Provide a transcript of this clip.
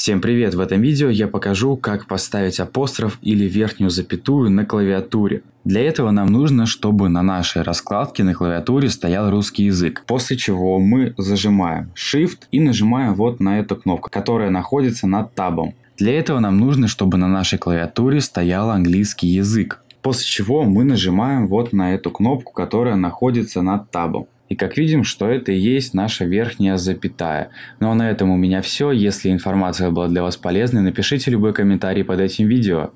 Всем привет! В этом видео я покажу, как поставить апостроф или верхнюю запятую на клавиатуре. Для этого нам нужно, чтобы на нашей раскладке на клавиатуре стоял русский язык, после чего мы зажимаем Shift и нажимаем вот на эту кнопку, которая находится над табом. Для этого нам нужно, чтобы на нашей клавиатуре стоял английский язык, после чего мы нажимаем вот на эту кнопку, которая находится над табом. И как видим, что это и есть наша верхняя запятая. Ну а на этом у меня все. Если информация была для вас полезной, напишите любой комментарий под этим видео.